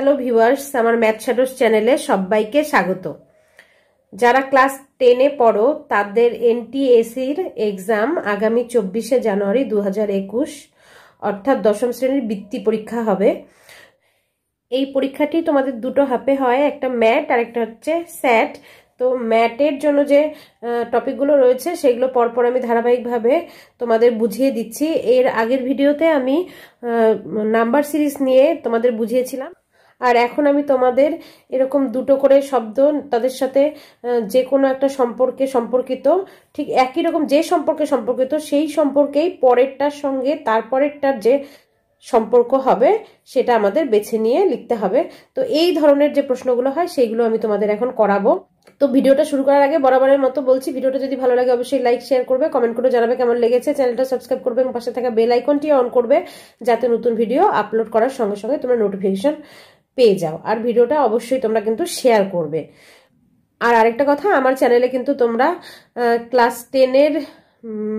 hello viewers আমার math shadows চ্যানেলে সবাইকে স্বাগত যারা ক্লাস টেনে পড়ো তাদের এনটিএসির এক্সাম আগামী চব্বিশে জানুয়ারি দু অর্থাৎ দশম শ্রেণীর বৃত্তি পরীক্ষা হবে এই পরীক্ষাটি তোমাদের দুটো হাফে হয় একটা ম্যাট আর একটা হচ্ছে স্যাট তো ম্যাটের জন্য যে টপিকগুলো রয়েছে সেগুলো পরপর আমি ধারাবাহিকভাবে তোমাদের বুঝিয়ে দিচ্ছি এর আগের ভিডিওতে আমি নাম্বার সিরিজ নিয়ে তোমাদের বুঝিয়েছিলাম আর এখন আমি তোমাদের এরকম দুটো করে শব্দ তাদের সাথে যে কোনো একটা সম্পর্কে সম্পর্কিত ঠিক একই রকম যে সম্পর্কে সম্পর্কিত সেই সম্পর্কেই পরেরটার সঙ্গে তারপরেরটার যে সম্পর্ক হবে সেটা আমাদের বেছে নিয়ে লিখতে হবে তো এই ধরনের যে প্রশ্নগুলো হয় সেইগুলো আমি তোমাদের এখন করাবো তো ভিডিওটা শুরু করার আগে বরাবরের মতো বলছি ভিডিওটা যদি ভালো লাগে অবশ্যই লাইক শেয়ার করবে কমেন্ট করে জানাবে কেমন লেগেছে চ্যানেলটা সাবস্ক্রাইব করবে এবং পাশে থাকা বেল আইকনটি অন করবে যাতে নতুন ভিডিও আপলোড করার সঙ্গে সঙ্গে তোমরা নোটিফিকেশন পেয়ে যাও আর ভিডিওটা অবশ্যই তোমরা কিন্তু শেয়ার করবে আর আরেকটা কথা আমার চ্যানেলে কিন্তু তোমরা ক্লাস টেনের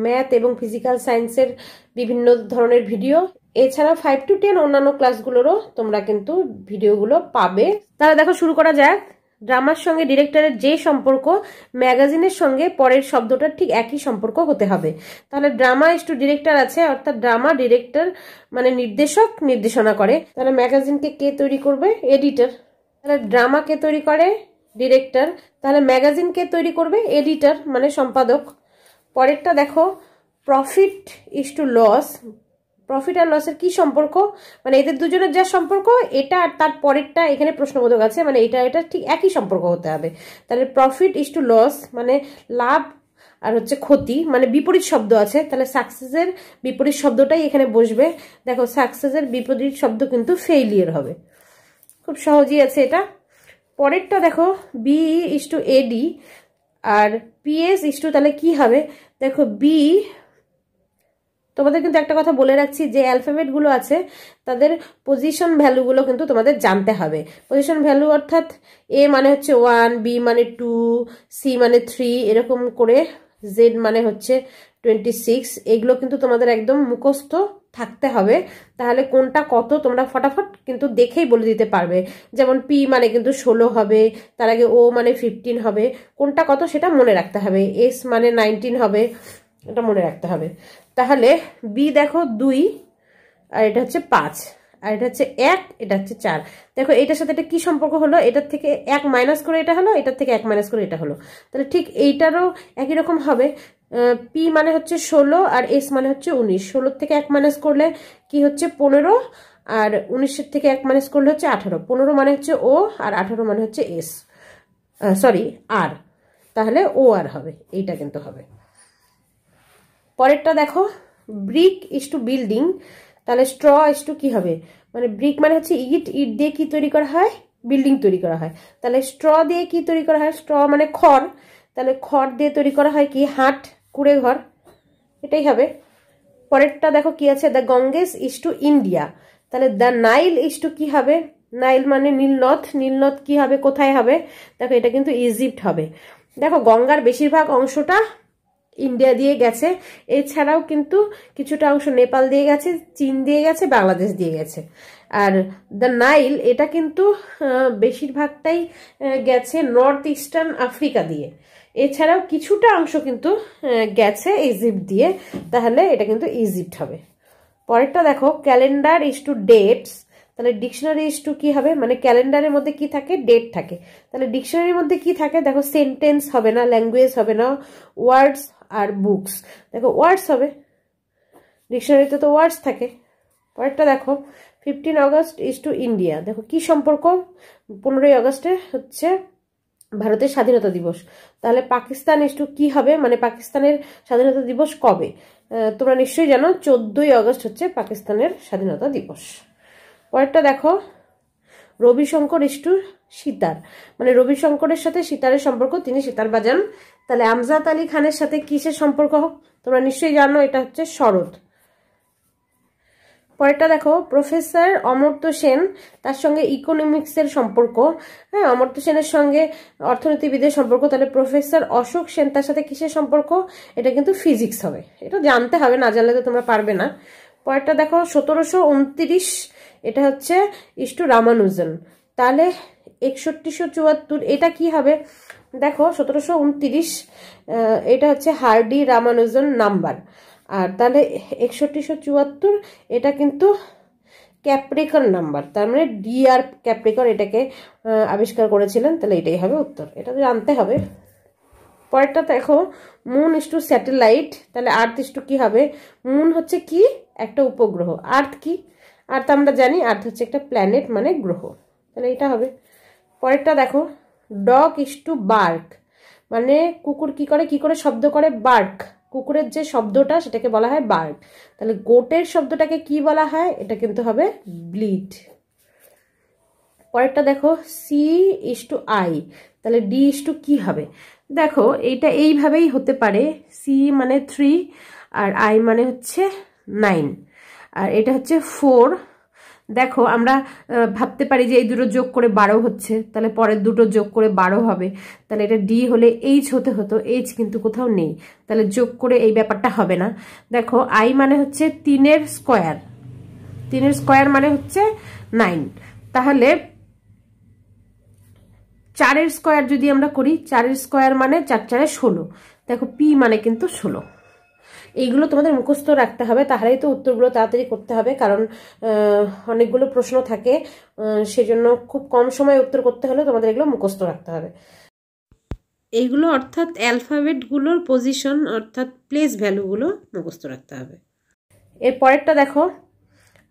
ম্যাথ এবং ফিজিক্যাল সায়েন্সের বিভিন্ন ধরনের ভিডিও এছাড়া ফাইভ টু টেন অন্যান্য ক্লাসগুলোরও তোমরা কিন্তু ভিডিওগুলো পাবে তাহলে দেখো শুরু করা যাক ড্রামার সঙ্গে ডিরেক্টরের যে সম্পর্ক ম্যাগাজিনের সঙ্গে পরের শব্দটার ঠিক একই সম্পর্ক হতে হবে তাহলে ড্রামা টু ডিরেক্টর আছে অর্থাৎ ড্রামা ডিরেক্টর মানে নির্দেশক নির্দেশনা করে তাহলে ম্যাগাজিনকে কে তৈরি করবে এডিটর তাহলে ড্রামা কে তৈরি করে ডিরেক্টর তাহলে ম্যাগাজিনকে তৈরি করবে এডিটর মানে সম্পাদক পরেরটা দেখো profit is to loss profit আর লসের কি সম্পর্ক মানে এদের দুজনের যা সম্পর্ক এটা আর তার পরেরটা এখানে প্রশ্নবোধক আছে মানে এটা এটা ঠিক একই সম্পর্ক হতে হবে তাহলে প্রফিট ইস টু লস মানে লাভ আর হচ্ছে ক্ষতি মানে বিপরীত শব্দ আছে তাহলে সাকসেসের বিপরীত শব্দটাই এখানে বসবে দেখো সাকসেসের বিপরীত শব্দ কিন্তু ফেইলিয়ার হবে খুব সহজই আছে এটা পরেরটা দেখো বি ইস টু এডি আর পিএস ইস টু তাহলে কি হবে দেখো বি তোমাদের কিন্তু একটা কথা বলে রাখছি যে অ্যালফাবেটগুলো আছে তাদের পজিশন ভ্যালুগুলো কিন্তু তোমাদের জানতে হবে পজিশন ভ্যালু অর্থাৎ এ মানে হচ্ছে ওয়ান বি মানে টু সি মানে থ্রি এরকম করে জেড মানে হচ্ছে টোয়েন্টি সিক্স এগুলো কিন্তু তোমাদের একদম মুখস্থ থাকতে হবে তাহলে কোনটা কত তোমরা ফটাফট কিন্তু দেখেই বলে দিতে পারবে যেমন পি মানে কিন্তু ষোলো হবে তার আগে ও মানে ফিফটিন হবে কোনটা কত সেটা মনে রাখতে হবে এস মানে নাইনটিন হবে এটা মনে রাখতে হবে তাহলে বি দেখো দুই আর এটা হচ্ছে পাঁচ আর এটা হচ্ছে এক এটা হচ্ছে চার দেখো এটার সাথে এটা কি সম্পর্ক হলো এটার থেকে এক মাইনাস করে এটা হলো এটার থেকে এক মাইনাস করে এটা হলো তাহলে ঠিক এইটারও একই রকম হবে পি মানে হচ্ছে ষোলো আর এস মানে হচ্ছে উনিশ ষোলোর থেকে এক মাইনাস করলে কি হচ্ছে পনেরো আর উনিশের থেকে এক মাইনাস করলে হচ্ছে আঠারো পনেরো মানে হচ্ছে ও আর আঠারো মানে হচ্ছে এস সরি আর তাহলে ও আর হবে এইটা কিন্তু হবে পরেরটা দেখো ব্রিক ইস টু বিল্ডিং তাহলে স্ট্র ইস টু কী হবে মানে ব্রিক মানে হচ্ছে ইট ইট দিয়ে কি তৈরি করা হয় বিল্ডিং তৈরি করা হয় তাহলে স্ট্র দিয়ে কি তৈরি করা হয় স্ট্র মানে খড় তাহলে খড় দিয়ে তৈরি করা হয় কি হাট কুড়ে ঘর এটাই হবে পরেরটা দেখো কি আছে the Ganges is to India তাহলে দ্য নাইল ইস টু কি হবে নাইল মানে নীলনথ নীলনথ কি হবে কোথায় হবে দেখো এটা কিন্তু ইজিপ্ট হবে দেখো গঙ্গার বেশিরভাগ অংশটা ইন্ডিয়া দিয়ে গেছে এছাড়াও কিন্তু কিছুটা অংশ নেপাল দিয়ে গেছে চীন দিয়ে গেছে বাংলাদেশ দিয়ে গেছে আর দ্য নাইল এটা কিন্তু বেশিরভাগটাই গেছে নর্থ ইস্টার্ন আফ্রিকা দিয়ে এছাড়াও কিছুটা অংশ কিন্তু গেছে ইজিপ্ট দিয়ে তাহলে এটা কিন্তু ইজিপ্ট হবে পরেরটা দেখো ক্যালেন্ডার ইস টু ডেটস তাহলে ডিকশনারি ইস টু কী হবে মানে ক্যালেন্ডারের মধ্যে কি থাকে ডেট থাকে তাহলে ডিকশনারির মধ্যে কি থাকে দেখো সেন্টেন্স হবে না ল্যাঙ্গুয়েজ হবে না ওয়ার্ডস আর বুকস দেখো ওয়ার্ডস হবে ডিকশনারিতে তো ওয়ার্ডস থাকে পরেরটা দেখো fifteen August is to India দেখো কি সম্পর্ক পনেরোই অগস্টে হচ্ছে ভারতের স্বাধীনতা দিবস তাহলে পাকিস্তান ইস টু কী হবে মানে পাকিস্তানের স্বাধীনতা দিবস কবে তোমরা নিশ্চয়ই জানো চোদ্দোই অগস্ট হচ্ছে পাকিস্তানের স্বাধীনতা দিবস পরেরটা দেখো রবিশঙ্কর ইস টু সীতার মানে রবিশঙ্করের সাথে সীতারের সম্পর্ক তিনি সীতার বাজান তাহলে আমজাদ আলী খানের সাথে কিসের সম্পর্ক তোমরা নিশ্চয়ই জানো এটা হচ্ছে শরৎ পরেরটা দেখো প্রফেসর অমর্ত্য সেন তার সঙ্গে ইকোনমিক্সের সম্পর্ক হ্যাঁ অমর্ত্য সেনের সঙ্গে অর্থনীতিবিদের সম্পর্ক তাহলে প্রফেসর অশোক সেন তার সাথে কিসের সম্পর্ক এটা কিন্তু ফিজিক্স হবে এটা জানতে হবে না জানলে তো তোমরা পারবে না পরেরটা দেখো সতেরোশো উনত্রিশ এটা হচ্ছে ইস্টু রামানুজন তাহলে একষট্টিশো চুয়াত্তর এটা কি হবে দেখো সতেরোশো উনত্রিশ এটা হচ্ছে হার্ডি রামানুজন নাম্বার আর তাহলে একষট্টিশো চুয়াত্তর এটা কিন্তু ক্যাপ্রিকন নাম্বার তার মানে ডি আর ক্যাপ্রিকন এটাকে আবিষ্কার করেছিলেন তাহলে এটাই হবে উত্তর এটা তো জানতে হবে পরেরটা দেখো মুন ইস টু স্যাটেলাইট তাহলে আর্থ ইস টু কী হবে মুন হচ্ছে কি একটা উপগ্রহ আর্থ কি আর তো আমরা জানি আর্থ হচ্ছে একটা প্ল্যানেট মানে গ্রহ তাহলে এটা হবে পরেরটা দেখো ডগ ইস টু বার্ক মানে কুকুর কি করে কি করে শব্দ করে বার্ক কুকুরের যে শব্দটা সেটাকে বলা হয় বার্ক তাহলে গোটের শব্দটাকে কি বলা হয় এটা কিন্তু হবে ব্লিড পরেরটা দেখো সি ইস টু আই তাহলে ডি ইস টু কী হবে দেখো এইটা এইভাবেই হতে পারে সি মানে থ্রি আর আই মানে হচ্ছে নাইন আর এটা হচ্ছে ফোর দেখো আমরা ভাবতে পারি যে এই দুটো যোগ করে বারো হচ্ছে তাহলে পরের দুটো যোগ করে বারো হবে তাহলে এটা ডি হলে এইচ হতে হতো এইচ কিন্তু কোথাও নেই তাহলে যোগ করে এই ব্যাপারটা হবে না দেখো আই মানে হচ্ছে তিনের স্কোয়ার তিনের স্কোয়ার মানে হচ্ছে নাইন তাহলে চারের স্কোয়ার যদি আমরা করি চারের স্কোয়ার মানে চার চারে ষোলো দেখো পি মানে কিন্তু ষোলো এইগুলো তোমাদের মুখস্থ রাখতে হবে তাহলেই তো উত্তরগুলো তাড়াতাড়ি করতে হবে কারণ অনেকগুলো প্রশ্ন থাকে সেজন্য খুব কম সময়ে উত্তর করতে হলে তোমাদের এগুলো মুখস্থ রাখতে হবে এইগুলো অর্থাৎ অ্যালফাবেটগুলোর পজিশন অর্থাৎ প্লেস ভ্যালুগুলো মুখস্থ রাখতে হবে এর পরেরটা দেখো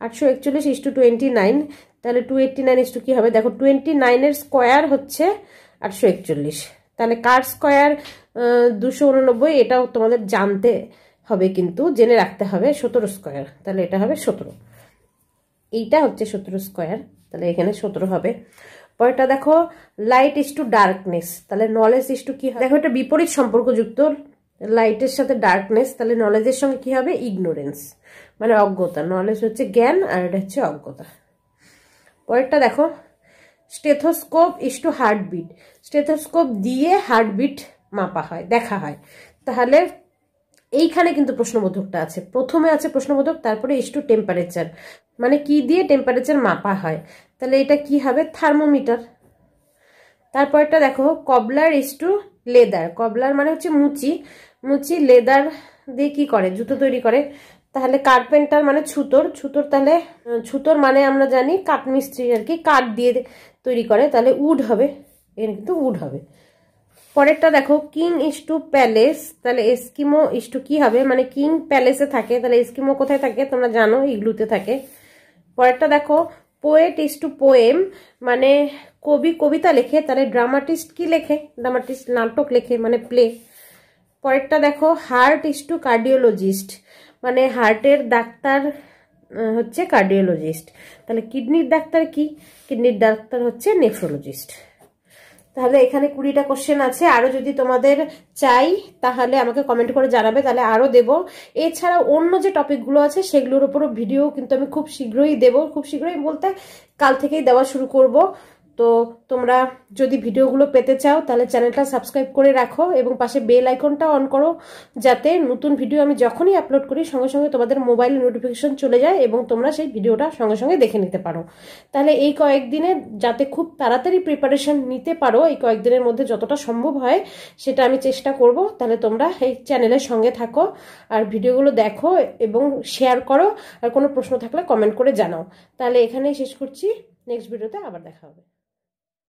আটশো একচল্লিশ ইস টু টোয়েন্টি নাইন তাহলে two eighty nine is to কী হবে দেখো টোয়েন্টি নাইনের স্কোয়ার হচ্ছে আটশো একচল্লিশ তাহলে কার স্কোয়ার দুশো উননব্বই এটাও তোমাদের জানতে হবে কিন্তু জেনে রাখতে হবে সতেরো স্কোয়ার তাহলে এটা হবে সতেরো এইটা হচ্ছে সতেরো স্কোয়ার তাহলে এখানে সতেরো হবে পরেরটা দেখো লাইট ইস টু ডার্কনেস তাহলে নলেজ ইস টু কি হবে দেখো এটা বিপরীত সম্পর্কযুক্ত লাইটের সাথে ডার্কনেস তাহলে নলেজের সঙ্গে কি হবে ইগনোরেন্স মানে অজ্ঞতা নলেজ হচ্ছে জ্ঞান আর এটা হচ্ছে অজ্ঞতা পরেরটা দেখো stethoscope is to heartbeat stethoscope দিয়ে হার্টবিট মাপা হয় দেখা হয় তাহলে এইখানে কিন্তু প্রশ্নবোধকটা আছে প্রথমে আছে প্রশ্নবোধক তারপরে ইস টু টেম্পারেচার মানে কি দিয়ে টেম্পারেচার মাপা হয় তাহলে এটা কি হবে থার্মোমিটার তারপরটা দেখো কবলার ইস টু লেদার কবলার মানে হচ্ছে মুচি মুচি লেদার দিয়ে কি করে জুতো তৈরি করে তাহলে কার্পেন্টার মানে ছুতোর ছুতোর তাহলে ছুতোর মানে আমরা জানি কাঠমিস্ত্রি আর কি কাঠ দিয়ে তৈরি করে তাহলে উড হবে এর কিন্তু উড হবে পরেরটা দেখো কিং ইস টু প্যালেস তাহলে এস্কিমো ইস টু কি হবে মানে কিং প্যালেসে থাকে তাহলে এস্কিমো কোথায় থাকে তোমরা জানো ইগলুতে থাকে পরেরটা দেখো পোয়েট ইস টু পোয়েম মানে কবি কবিতা লেখে তাহলে ড্রামাটিস্ট কি লেখে ড্রামাটিস্ট নাটক লেখে মানে প্লে পরেরটা দেখো হার্ট ইস টু কার্ডিওলজিস্ট মানে হার্টের ডাক্তার হচ্ছে কার্ডিওলজিস্ট তাহলে কিডনির ডাক্তার কি কিডনির ডাক্তার হচ্ছে নেফ্রোলজিস্ট তাহলে এখানে কুড়িটা কোশ্চেন আছে আরও যদি তোমাদের চাই তাহলে আমাকে কমেন্ট করে জানাবে তাহলে আরও দেব এছাড়া অন্য যে টপিকগুলো আছে সেগুলোর উপরও ভিডিও কিন্তু আমি খুব শীঘ্রই দেব খুব শীঘ্রই বলতে কাল থেকেই দেওয়া শুরু করব তো তোমরা যদি ভিডিওগুলো পেতে চাও তাহলে চ্যানেলটা সাবস্ক্রাইব করে রাখো এবং পাশে বেল আইকনটা অন করো যাতে নতুন ভিডিও আমি যখনই আপলোড করি সঙ্গে সঙ্গে তোমাদের মোবাইলে নোটিফিকেশন চলে যায় এবং তোমরা সেই ভিডিওটা সঙ্গে সঙ্গে দেখে নিতে পারো তাহলে এই কয়েকদিনে যাতে খুব তাড়াতাড়ি প্রিপারেশন নিতে পারো এই কয়েকদিনের মধ্যে যতটা সম্ভব হয় সেটা আমি চেষ্টা করব তাহলে তোমরা এই চ্যানেলের সঙ্গে থাকো আর ভিডিওগুলো দেখো এবং শেয়ার করো আর কোনো প্রশ্ন থাকলে কমেন্ট করে জানাও তাহলে এখানেই শেষ করছি নেক্সট ভিডিওতে আবার দেখা হবে